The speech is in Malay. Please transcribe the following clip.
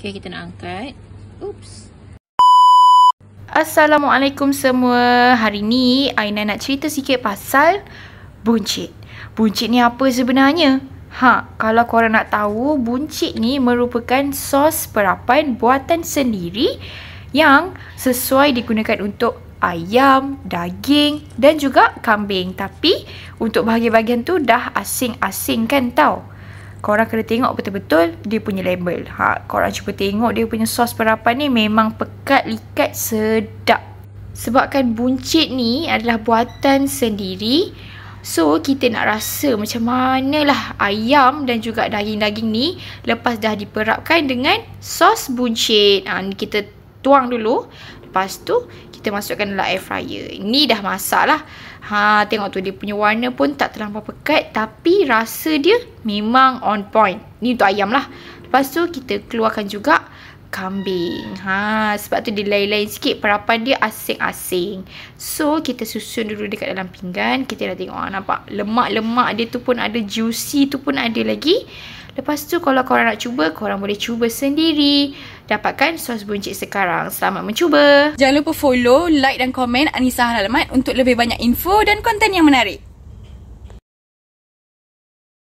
Okay, kita nak angkat. Oops. Assalamualaikum semua. Hari ni, Aina nak cerita sikit pasal buncit. Buncit ni apa sebenarnya? Ha, kalau korang nak tahu, buncit ni merupakan sos perapan buatan sendiri yang sesuai digunakan untuk ayam, daging dan juga kambing. Tapi untuk bahagian-bahagian tu dah asing-asing kan tau korang kena tengok betul-betul dia punya label. Ha, korang cuba tengok dia punya sos perapan ni memang pekat, likat, sedap. Sebabkan buncit ni adalah buatan sendiri. So, kita nak rasa macam manalah ayam dan juga daging-daging ni lepas dah diperapkan dengan sos buncit. Ha, kita tuang dulu. Lepas tu, kita masukkan dalam air fryer. Ni dah masak lah. Ha, tengok tu, dia punya warna pun tak terlampau pekat. Tapi rasa dia memang on point. Ni untuk ayam lah. Lepas tu, kita keluarkan juga kambing. Ha, sebab tu dia lain-lain sikit. Perapan dia asing-asing. So, kita susun dulu dekat dalam pinggan. Kita dah tengok. Nampak? Lemak-lemak dia tu pun ada. Juicy tu pun ada lagi. Lepas tu kalau korang nak cuba, korang boleh cuba sendiri. Dapatkan sos buncit sekarang. Selamat mencuba. Jangan lupa follow, like dan komen Anissa Halalmat untuk lebih banyak info dan konten yang menarik.